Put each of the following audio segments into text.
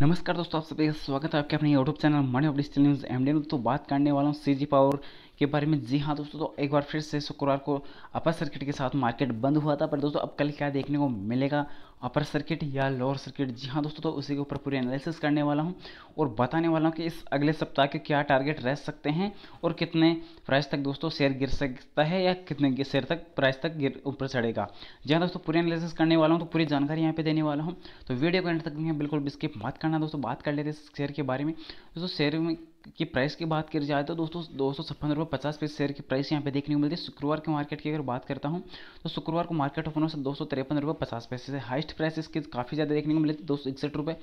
नमस्कार दोस्तों आप सभी का स्वागत है आपके अपने YouTube channel money of digital news MD तो बात करने वाला हूँ सी जी पावर के बारे में जी हाँ दोस्तों तो एक बार फिर से शुक्रवार को अपर सर्किट के साथ मार्केट बंद हुआ था पर दोस्तों अब कल क्या देखने को मिलेगा अपर सर्किट या लोअर सर्किट जी हाँ दोस्तों तो उसी के ऊपर पूरी एनालिसिस करने वाला हूँ और बताने वाला हूँ कि इस अगले सप्ताह के क्या टारगेट रह सकते हैं और कितने प्राइस तक दोस्तों शेयर गिर सकता है या कितने शेयर तक प्राइस तक गिर ऊपर चढ़ेगा जी हाँ दोस्तों पूरी एनालिसिस करने वाला हूँ तो पूरी जानकारी यहाँ पर देने वाला हूँ तो वीडियो को एंड तक बिल्कुल बिस्किप मत करना दोस्तों बात कर लेते हैं शेयर के बारे में दोस्तों शेयर में की प्राइस की बात की जाए तो दोस्तों दो सौ छप्पन रुपये पचास पैसे शेयर की प्राइस यहाँ पे देखने को मिलती है शुक्रवार के मार्केट की अगर बात करता हूँ तो शुक्रवार को मार्केट ओपन से दो सौ तिरपन रुपये पचास पैसे से हाइस्ट प्राइस इसकी काफ़ी ज़्यादा देखने को मिली थी दो सौ इकसठ रुपये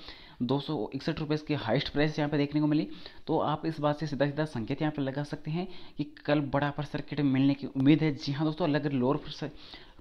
दो सौ इकसठ रुपये इसकी हाइस्ट प्राइस यहाँ पे देखने को मिली तो आप इस बात से सीधा सीधा संकेत यहाँ पर लगा सकते हैं कि कल बड़ा पर सर्किट मिलने की उम्मीद है जी हाँ दोस्तों अगर लोअर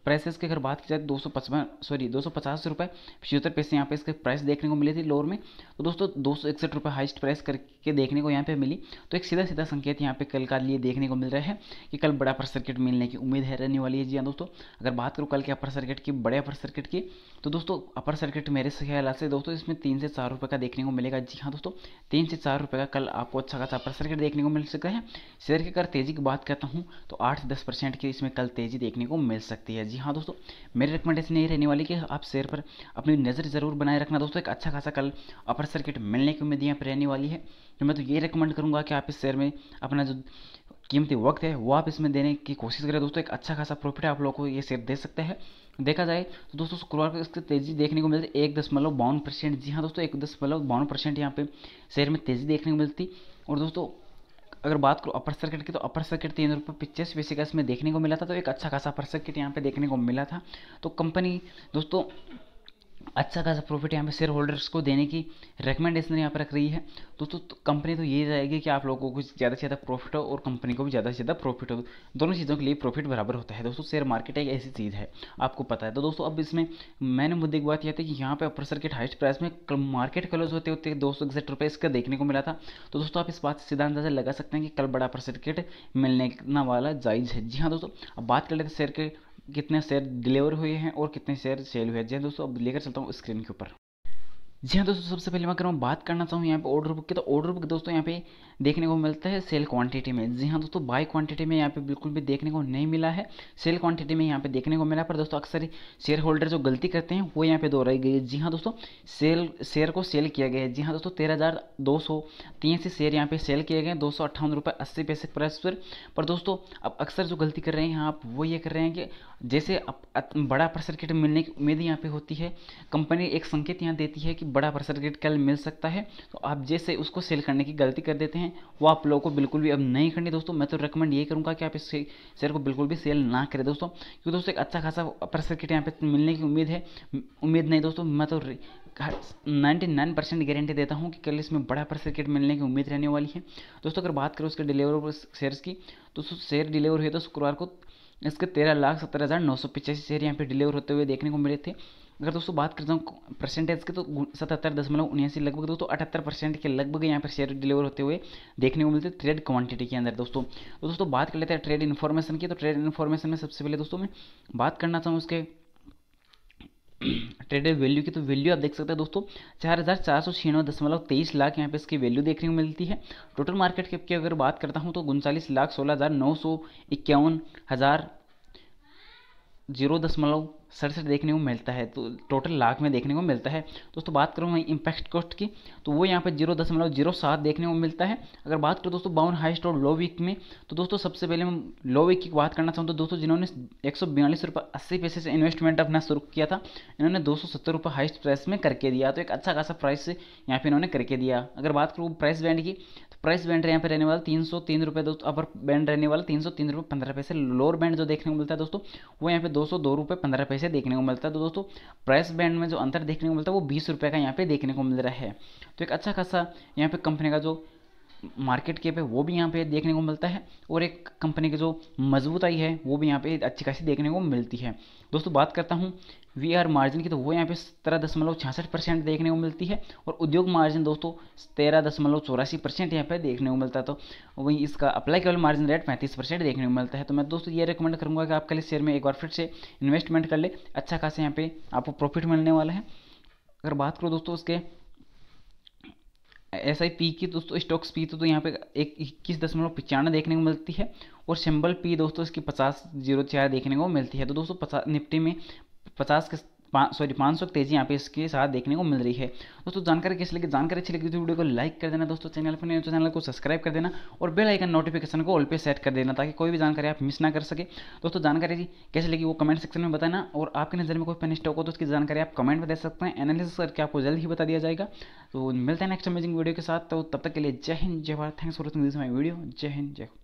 प्राइसेस की अगर बात की जाए तो दो सौ पचपन सॉरी दो सौ पचास रुपये पचहत्तर पैसे यहाँ पे इसके प्राइस देखने को मिले थी लोअर में तो दोस्तों दो सौ इकसठ रुपये हाइस्ट प्राइस करके देखने को यहाँ पे मिली तो एक सीधा सीधा संकेत यहाँ पे कल का लिए देखने को मिल रहा है कि कल बड़ा अपर सर्किट मिलने की उम्मीद है रहने वाली है जी हाँ दोस्तों अगर बात करूँ कल के अपर सर्किट की बड़े अपर सर्किट की तो दोस्तों अपर सर्किट मेरे ख्याल से दोस्तों इसमें तीन से चार रुपये का देखने को मिलेगा जी हाँ दोस्तों तीन से चार रुपये का कल आपको अच्छा खासा अपर सर्किट देखने को मिल सकता है शेयर की अगर तेज़ी की बात करता हूँ तो आठ से दस परसेंट की इसमें कल तेज़ी देखने को मिल सकती है जी हाँ दोस्तों मेरी रिकमेंडेशन यही रहने वाली कि आप शेयर पर अपनी नज़र ज़रूर बनाए रखना दोस्तों एक अच्छा खासा कल अपर सर्किट मिलने की उम्मीद यहाँ पर रहने वाली है तो मैं तो ये रिकमेंड करूँगा कि आप इस शेयर में अपना जो कीमती वक्त है वो आप इसमें देने की कोशिश करें दोस्तों एक अच्छा खासा प्रॉफिट आप लोगों को ये शेयर दे सकते हैं देखा जाए तो दोस्तों शुक्रवार को इसकी तेज़ी देखने को मिलती है एक दशमलव बावन परसेंट जी हाँ दोस्तों एक दशमलव बावन परसेंट यहाँ पे शेयर में तेज़ी देखने को मिलती और दोस्तों अगर बात करूँ अपर सर्किट की तो अपर सर्किट तीन रुपये पिक्चर्स बेसिकस में देखने को मिला था तो एक अच्छा खासा अपर सर्किट यहाँ पे देखने को मिला था तो कंपनी दोस्तों अच्छा खासा प्रॉफिट यहाँ पे शेयर होल्डर्स को देने की रिकमेंडेशन यहाँ पर रख रही है दोस्तों तो कंपनी तो, तो, तो यही रहेगी कि आप लोगों को ज़्यादा से ज़्यादा प्रॉफिट हो और कंपनी को भी ज़्यादा से ज़्यादा प्रॉफिट हो दोनों चीज़ों के लिए प्रॉफिट बराबर होता है दोस्तों शेयर मार्केट एक ऐसी चीज़ है आपको पता है तो दोस्तों अब इसमें मैंने मुद्दे की बात यह थी कि यहाँ पर अपर सर्किट हाइस्ट प्राइस में मार्केट क्लोज होते होते दो सौ एक्सट रुपये इसका देखने को मिला था तो दोस्तों आप इस बात से सीधा अंदाजा लगा सकते हैं कि कल बड़ा अपर सर्किट मिलने वाला जायज़ है जी हाँ दोस्तों अब बात कर लेते हैं शेयर के कितने शेयर डिलीवर हुए हैं और कितने शेयर सेल हुए हैं जैसे दोस्तों अब लेकर चलता हूँ स्क्रीन के ऊपर जी हाँ दोस्तों सबसे पहले मैं अगर मैं बात करना चाहूँ यहाँ पे ऑर्डर बुक की तो ऑर्डर बुक दोस्तों यहाँ पे देखने को मिलता है सेल क्वांटिटी में जी हाँ दोस्तों बाय क्वांटिटी में यहाँ पे बिल्कुल भी देखने को नहीं मिला है सेल क्वांटिटी में यहाँ पे देखने को मिला पर दोस्तों अक्सर शेयर होल्डर जो गलती करते हैं वो यहाँ पे दोहराई गई है जी हाँ दोस्तों सेल शेयर को सेल किया गया है जी हाँ दोस्तों तेरह हज़ार दो सौ तिरासी शेयर यहाँ पे सेल किए गए दो सौ अट्ठावन रुपये अस्सी पैसे प्राइस पर पर दोस्तों अब अक्सर जो गलती कर रहे हैं आप वो ये कर रहे हैं कि जैसे बड़ा अपर सर्किट मिलने की उम्मीद यहाँ पे होती है कंपनी एक संकेत यहाँ देती है कि बड़ा परसेंटेज कल मिल सकता है तो आप जैसे उसको सेल करने की गलती कर देते हैं वो आप लोगों को बिल्कुल भी अब नहीं करनी दोस्तों मैं तो रिकमेंड ये करूँगा कि आप इस शेयर को बिल्कुल भी सेल ना करें दोस्तों क्योंकि दोस्तों एक अच्छा खासा परसेंटेज यहाँ पर मिलने की उम्मीद है उम्मीद नहीं दोस्तों मैं तो नाइन्टी नाइन परसेंट गारंटी देता हूँ कि कल इसमें बड़ा परसेंटेज मिलने की उम्मीद रहने वाली है दोस्तों अगर बात करें उसके डिलीवर शेयर्स की तो शेयर डिलीवर हुए तो शुक्रवार को इसके तेरह लाख सत्तर हज़ार नौ सौ पिचासी शेयर यहाँ पे डिलीवर होते हुए देखने को मिले थे अगर दोस्तों बात करता हूँ परसेंटेज के तो सतहत्तर दशमलव उन्यासी लगभग दोस्तों अठहत्तर परसेंट के लगभग यहाँ पर शेयर डिलीवर होते हुए देखने को मिलते हैं ट्रेड क्वांटिटी के अंदर दोस्तों तो दोस्तों बात कर लेते हैं ट्रेड इन्फॉर्मेशन की तो ट्रेड इन्फॉर्मेशन में सबसे पहले दोस्तों मैं बात करना चाहूँ उसके ट्रेडेड वैल्यू की तो वैल्यू आप देख सकते हैं दोस्तों चार हज़ार चार सौ छियानवे दशमलव तेईस लाख यहाँ पे इसकी वैल्यू देखने को मिलती है टोटल मार्केट कैप की अगर बात करता हूँ तो उनचालीस लाख सोलह हज़ार नौ सौ इक्यावन हज़ार जीरो दशमलव सड़सठ देखने को मिलता है तो टोटल लाख में देखने को मिलता है दोस्तों बात करूँ मैं इम्पैक्ट कॉस्ट की तो वो यहाँ पर जीरो दशमलव जीरो सात देखने को मिलता है अगर बात करूँ दोस्तों बाउन हाइस्ट और लो वीक में तो दोस्तों सबसे पहले मैं लो वीक की बात करना चाहूँ तो दोस्तों जिन्होंने एक सौ बयालीस रुपये अस्सी पैसे से इन्वेस्टमेंट अपना शुरू किया था इन्होंने दो सौ सत्तर रुपये हाइस्ट प्राइस में करके दिया तो एक अच्छा खासा प्राइस यहाँ पर इन्होंने करके दिया अगर बात करूँ प्राइस बैंड की तो प्राइस बैंड यहाँ पर रहने वाला तीन सौ तीन रुपये दोस्तों अपर बैंड रहने वाला तीन सौ तीन रुपये पंद्रह पैसे लोअर बैंड जो देखने को मिलता है दोस्तों वो यहाँ पे दो सौ दो रुपये पंद्रह पैसे से देखने को मिलता है तो दोस्तों प्राइस बैंड में जो अंतर देखने को मिलता है वो बीस रुपये का यहाँ पे देखने को मिल रहा है तो एक अच्छा खासा यहाँ पे कंपनी का जो मार्केट कैप है वो भी यहाँ पे देखने को मिलता है और एक कंपनी की जो आई है वो भी यहाँ पे अच्छी खासी देखने को मिलती है दोस्तों बात करता हूँ वी आर मार्जिन की तो वो यहाँ पे सत्रह दशमलव छियासठ परसेंट देखने को मिलती है और उद्योग मार्जिन दोस्तों तेरह दशमलव चौरासी परसेंट यहाँ पे देखने को मिलता है तो वहीं इसका अप्लाई केवल मार्जिन रेट पैंतीस परसेंट देखने को मिलता है तो मैं दोस्तों ये रिकमेंड करूँगा कि आप कल शेयर में एक बार फिर से इन्वेस्टमेंट कर ले अच्छा खासा यहाँ पे आपको प्रॉफिट मिलने वाला है अगर बात करो दोस्तों उसके एस आई पी की दोस्तों स्टॉक्स पी तो, तो यहाँ पे एक इक्कीस दशमलव पचानवे देखने को मिलती है और सिंबल पी दोस्तों इसकी पचास जीरो चार देखने को मिलती है तो दोस्तों पचास निफ्टी में पचास के सॉरी पाँच सौ तेजी यहाँ पे इसके साथ देखने को मिल रही है दोस्तों जानकारी कैसे लगी जानकारी अच्छी लगी तो वीडियो को लाइक कर देना दोस्तों चैनल पर नहीं तो चैनल को सब्सक्राइब कर देना और बेल आइकन नोटिफिकेशन को ऑल पे सेट कर देना ताकि कोई भी जानकारी आप मिस ना कर सके दोस्तों जानकारी कैसे लगी वो कमेंट सेक्शन में बताना और आपकी नज़र में कोई पेन स्टॉक हो तो उसकी जानकारी आप कमेंट में दे सकते हैं एनालिसिस करके आपको जल्द ही बता दिया जाएगा तो मिलते हैं नेक्स्ट अमेजिंग वीडियो के साथ तो तब तक के लिए जय हिंद जय Bharat thanks for watching this my video जय हिंद जय